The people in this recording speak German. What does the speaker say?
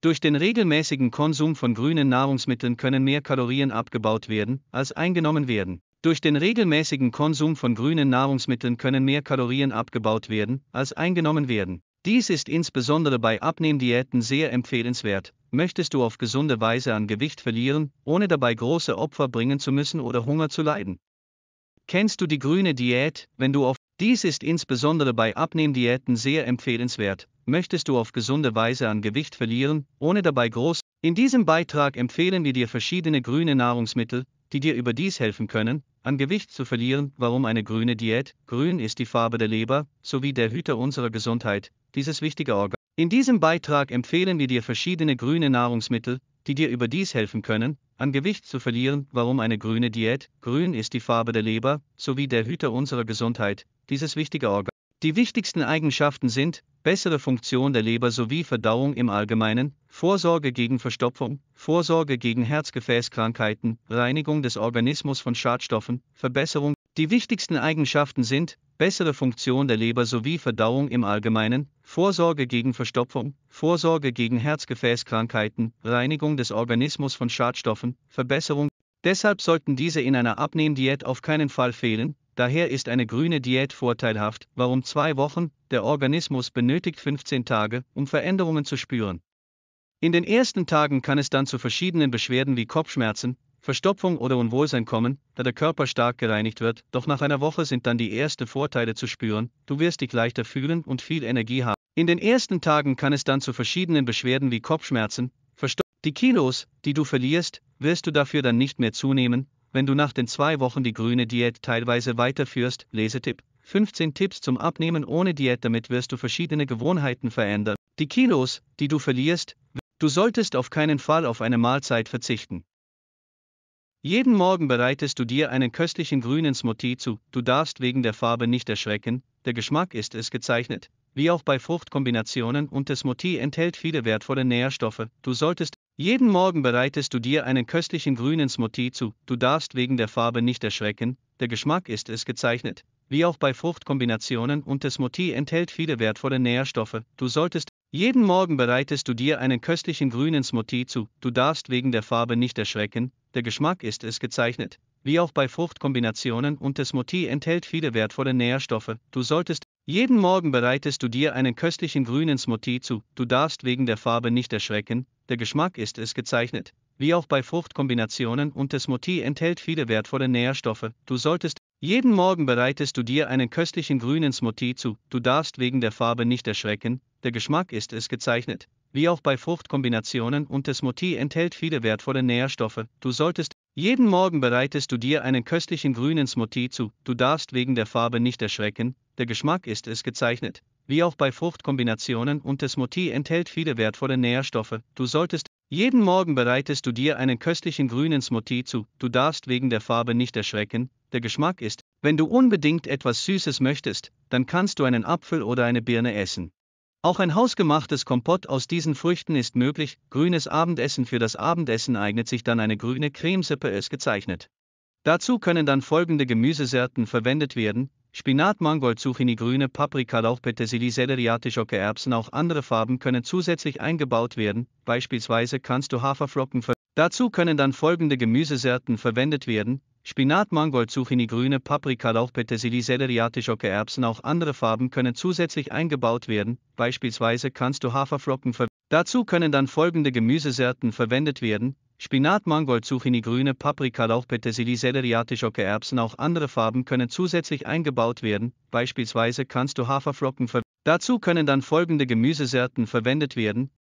Durch den regelmäßigen Konsum von grünen Nahrungsmitteln können mehr Kalorien abgebaut werden, als eingenommen werden. Durch den regelmäßigen Konsum von grünen Nahrungsmitteln können mehr Kalorien abgebaut werden, als eingenommen werden. Dies ist insbesondere bei Abnehmdiäten sehr empfehlenswert. Möchtest du auf gesunde Weise an Gewicht verlieren, ohne dabei große Opfer bringen zu müssen oder Hunger zu leiden? Kennst du die grüne Diät, wenn du auf Dies ist insbesondere bei Abnehmdiäten sehr empfehlenswert möchtest du auf gesunde Weise an Gewicht verlieren, ohne dabei groß. In diesem Beitrag empfehlen wir dir verschiedene grüne Nahrungsmittel, die dir überdies helfen können, an Gewicht zu verlieren, warum eine grüne Diät, grün ist die Farbe der Leber, sowie der Hüter unserer Gesundheit, dieses wichtige Organ. In diesem Beitrag empfehlen wir dir verschiedene grüne Nahrungsmittel, die dir überdies helfen können, an Gewicht zu verlieren, warum eine grüne Diät, grün ist die Farbe der Leber, sowie der Hüter unserer Gesundheit, dieses wichtige Organ. Die wichtigsten Eigenschaften sind, bessere Funktion der Leber sowie Verdauung im Allgemeinen, Vorsorge gegen Verstopfung, Vorsorge gegen Herzgefäßkrankheiten, Reinigung des Organismus von Schadstoffen, Verbesserung. Die wichtigsten Eigenschaften sind bessere Funktion der Leber sowie Verdauung im Allgemeinen, Vorsorge gegen Verstopfung, Vorsorge gegen Herzgefäßkrankheiten, Reinigung des Organismus von Schadstoffen, Verbesserung. Deshalb sollten diese in einer Abnehmdiät auf keinen Fall fehlen, daher ist eine grüne Diät vorteilhaft. Warum zwei Wochen? der Organismus benötigt 15 Tage, um Veränderungen zu spüren. In den ersten Tagen kann es dann zu verschiedenen Beschwerden wie Kopfschmerzen, Verstopfung oder Unwohlsein kommen, da der Körper stark gereinigt wird, doch nach einer Woche sind dann die ersten Vorteile zu spüren, du wirst dich leichter fühlen und viel Energie haben. In den ersten Tagen kann es dann zu verschiedenen Beschwerden wie Kopfschmerzen, Verstopfung. Die Kilos, die du verlierst, wirst du dafür dann nicht mehr zunehmen, wenn du nach den zwei Wochen die grüne Diät teilweise weiterführst, Lesetipp. 15 Tipps zum Abnehmen ohne Diät. Damit wirst du verschiedene Gewohnheiten verändern. Die Kilos, die du verlierst, du solltest auf keinen Fall auf eine Mahlzeit verzichten. Jeden Morgen bereitest du dir einen köstlichen grünen Smoothie zu. Du darfst wegen der Farbe nicht erschrecken, der Geschmack ist es gezeichnet, wie auch bei Fruchtkombinationen und das Smoothie enthält viele wertvolle Nährstoffe. Du solltest jeden Morgen bereitest du dir einen köstlichen grünen Smoothie zu. Du darfst wegen der Farbe nicht erschrecken, der Geschmack ist es gezeichnet, wie auch bei Fruchtkombinationen und das Desmoti enthält viele wertvolle Nährstoffe. Du solltest jeden Morgen bereitest du dir einen köstlichen grünen Smoothie zu. Du darfst wegen der Farbe nicht erschrecken, der Geschmack ist es gezeichnet. Wie auch bei Fruchtkombinationen und das Desmoti enthält viele wertvolle Nährstoffe. Du solltest jeden Morgen bereitest du dir einen köstlichen grünen Smoothie zu. Du darfst wegen der Farbe nicht erschrecken, der Geschmack ist es gezeichnet. Wie auch bei Fruchtkombinationen und das Desmoti enthält viele wertvolle Nährstoffe. Du solltest jeden Morgen bereitest du dir einen köstlichen grünen Smoothie zu, du darfst wegen der Farbe nicht erschrecken, der Geschmack ist es gezeichnet, wie auch bei Fruchtkombinationen und der Smoothie enthält viele wertvolle Nährstoffe, du solltest jeden Morgen bereitest du dir einen köstlichen grünen Smoothie zu, du darfst wegen der Farbe nicht erschrecken, der Geschmack ist es gezeichnet, wie auch bei Fruchtkombinationen und der Smoothie enthält viele wertvolle Nährstoffe, du solltest jeden Morgen bereitest du dir einen köstlichen grünen Smoothie zu, du darfst wegen der Farbe nicht erschrecken, der Geschmack ist, wenn du unbedingt etwas Süßes möchtest, dann kannst du einen Apfel oder eine Birne essen. Auch ein hausgemachtes Kompott aus diesen Früchten ist möglich, grünes Abendessen für das Abendessen eignet sich dann eine grüne Cremesuppe es gezeichnet. Dazu können dann folgende Gemüsesorten verwendet werden, Spinat, Mangold, Zucchini, grüne Paprika, Lauch, Petersilie, Sellerie, Artischocke, Erbsen, auch andere Farben können zusätzlich eingebaut werden, beispielsweise kannst du Haferflocken verwenden. Dazu können dann folgende Gemüsesorten verwendet werden, Spinat, Mangold, Zucchini, grüne Paprika, Lauch, Petersilie, Sellerie, Artischocke, Erbsen, auch andere Farben können zusätzlich eingebaut werden, beispielsweise kannst du Haferflocken verwenden. Dazu können dann folgende Gemüsesorten verwendet werden, Spinat, Mangold, Zucchini, grüne Paprika, Lauch, Petersilie, Sellerie, Artischocke, Erbsen, auch andere Farben können zusätzlich eingebaut werden, beispielsweise kannst du Haferflocken verwenden. Dazu können dann folgende Gemüsesorten verwendet werden,